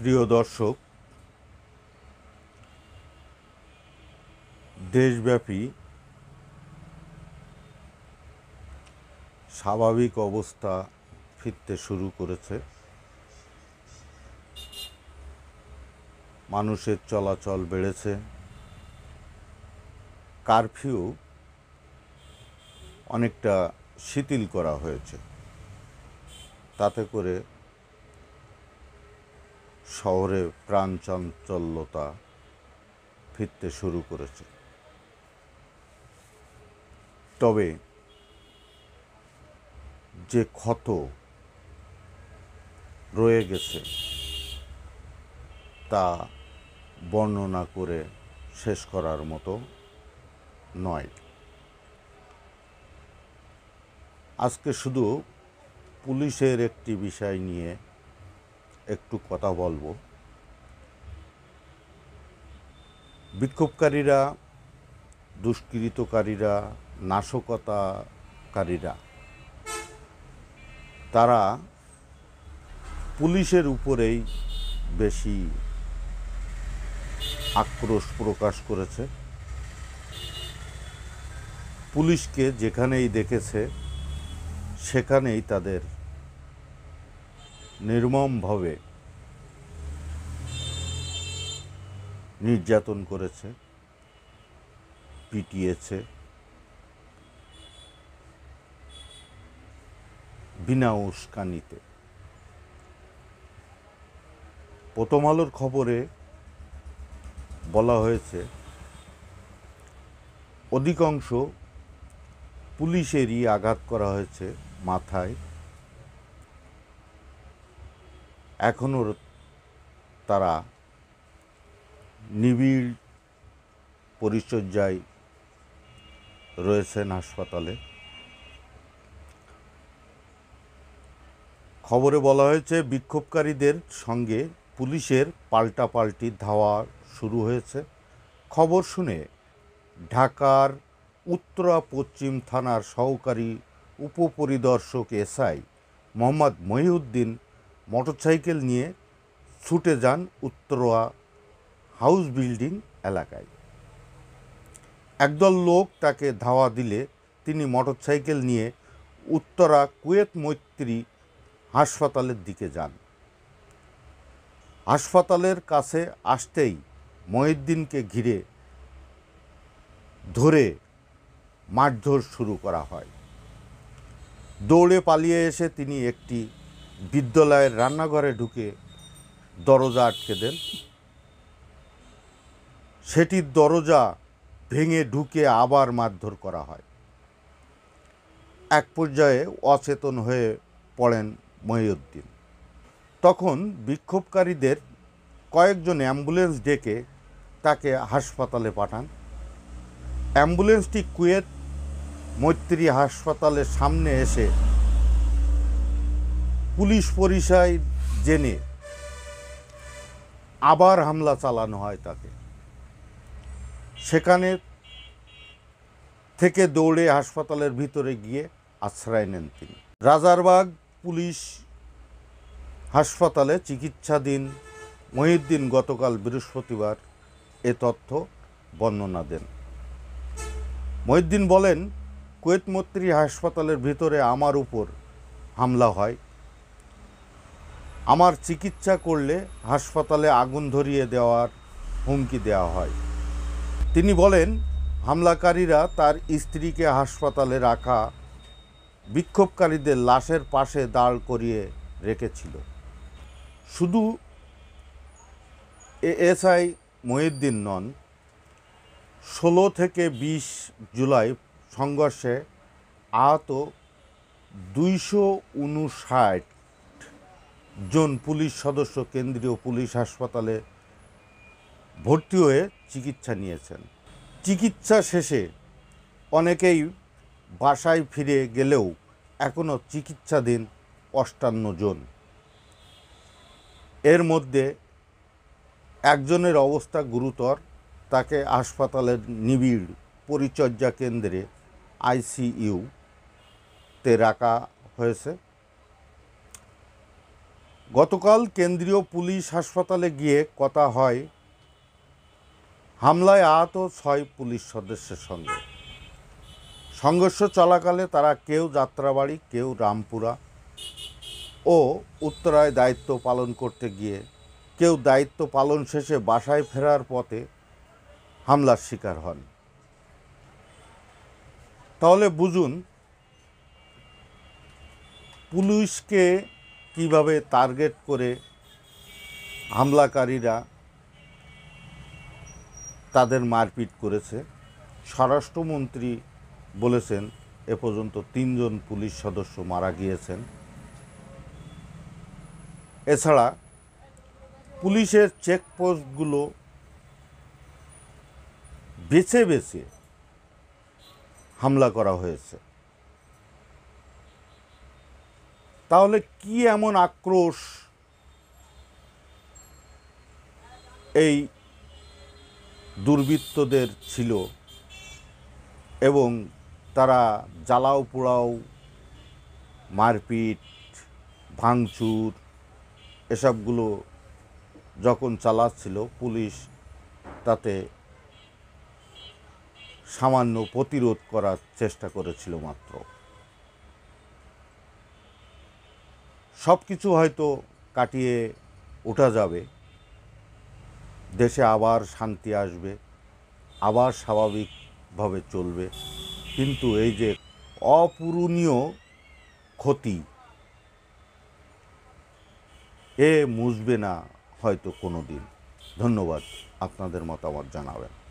প্রিয় দর্শক দেশব্যাপী স্বাভাবিক অবস্থা ফিরতে শুরু করেছে মানুষের চলাচল বেড়েছে কারফিউ অনেকটা শিথিল করা হয়েছে তাতে করে শহরে প্রাণচাঞ্চল্যতা ফিরতে শুরু করেছে তবে যে ক্ষত রয়ে গেছে তা বর্ণনা করে শেষ করার মতো নয় আজকে শুধু পুলিশের একটি বিষয় নিয়ে একটু কথা বলবো বিক্ষোভকারীরা দুষ্কৃতকারীরা নাশকতাকারীরা তারা পুলিশের উপরেই বেশি আক্রোশ প্রকাশ করেছে পুলিশকে যেখানেই দেখেছে সেখানেই তাদের নির্মমভাবে নির্যাতন করেছে পিটিয়েছে বিনা উস্কানিতে প্রথম আলোর খবরে বলা হয়েছে অধিকাংশ পুলিশেরই আঘাত করা হয়েছে মাথায় এখনও তারা নিবিড় পরিচর্যায় রয়েছেন হাসপাতালে খবরে বলা হয়েছে বিক্ষোভকারীদের সঙ্গে পুলিশের পাল্টাপাল্টি ধাওয়া শুরু হয়েছে খবর শুনে ঢাকার উত্তরা পশ্চিম থানার সহকারী উপপরিদর্শক এসআই মোহাম্মদ মহিউদ্দিন মোটরসাইকেল নিয়ে ছুটে যান উত্তরোয়া হাউস বিল্ডিং এলাকায় একদল লোক তাকে ধাওয়া দিলে তিনি মোটরসাইকেল নিয়ে উত্তরা কুয়েত মৈত্রী হাসপাতালের দিকে যান হাসপাতালের কাছে আসতেই মহিউদ্দিনকে ঘিরে ধরে মারধর শুরু করা হয় দৌড়ে পালিয়ে এসে তিনি একটি বিদ্যালয়ের রান্নাঘরে ঢুকে দরজা আটকে দেন সেটির দরজা ভেঙে ঢুকে আবার মারধর করা হয় এক পর্যায়ে অচেতন হয়ে পড়েন মহিউদ্দিন তখন বিক্ষোভকারীদের কয়েকজন অ্যাম্বুলেন্স ডেকে তাকে হাসপাতালে পাঠান অ্যাম্বুলেন্সটি কুয়েত মৈত্রী হাসপাতালের সামনে এসে পুলিশ পরিচয় জেনে আবার হামলা চালানো হয় তাকে সেখানে থেকে দৌড়ে হাসপাতালের ভিতরে গিয়ে আশ্রয় নেন তিনি রাজারবাগ পুলিশ হাসপাতালে চিকিৎসাধীন মহিউদ্দিন গতকাল বৃহস্পতিবার এ তথ্য বর্ণনা দেন মহিউদ্দিন বলেন কুয়েতমন্ত্রী হাসপাতালের ভিতরে আমার উপর হামলা হয় আমার চিকিৎসা করলে হাসপাতালে আগুন ধরিয়ে দেওয়ার হুমকি দেওয়া হয় তিনি বলেন হামলাকারীরা তার স্ত্রীকে হাসপাতালে রাখা বিক্ষোভকারীদের লাশের পাশে দাঁড় করিয়ে রেখেছিল শুধু এএসআই মহিউদ্দিন নন ষোলো থেকে ২০ জুলাই সংঘর্ষে আহত দুইশো উনষাট জন পুলিশ সদস্য কেন্দ্রীয় পুলিশ হাসপাতালে ভর্তি হয়ে চিকিৎসা নিয়েছেন চিকিৎসা শেষে অনেকেই বাসায় ফিরে গেলেও এখনও চিকিৎসাধীন অষ্টান্ন জন এর মধ্যে একজনের অবস্থা গুরুতর তাকে হাসপাতালের নিবিড় পরিচর্যা কেন্দ্রে আইসিইউতে রাখা হয়েছে গতকাল কেন্দ্রীয় পুলিশ হাসপাতালে গিয়ে কথা হয় হামলায় আহত ছয় পুলিশ সদস্যের সঙ্গে সংঘর্ষ চলাকালে তারা কেউ যাত্রাবাড়ি কেউ রামপুরা ও উত্তরায় দায়িত্ব পালন করতে গিয়ে কেউ দায়িত্ব পালন শেষে বাসায় ফেরার পথে হামলার শিকার হন তাহলে বুঝুন পুলিশকে কিভাবে টার্গেট করে হামলাকারীরা তাদের মারপিট করেছে স্বরাষ্ট্রমন্ত্রী বলেছেন এ পর্যন্ত তিনজন পুলিশ সদস্য মারা গিয়েছেন এছাড়া পুলিশের চেকপোস্টগুলো বেছে বেছে হামলা করা হয়েছে তাহলে কি এমন আক্রোশ এই দুর্বৃত্তদের ছিল এবং তারা জ্বালাও পোড়াও মারপিট ভাঙচুর এসবগুলো যখন চালাচ্ছিল পুলিশ তাতে সামান্য প্রতিরোধ করার চেষ্টা করেছিল মাত্র সব কিছু হয়তো কাটিয়ে ওঠা যাবে দেশে আবার শান্তি আসবে আবার স্বাভাবিকভাবে চলবে কিন্তু এই যে অপূরণীয় ক্ষতি এ মুছবে না হয়তো কোনো দিন ধন্যবাদ আপনাদের মতামত জানাবেন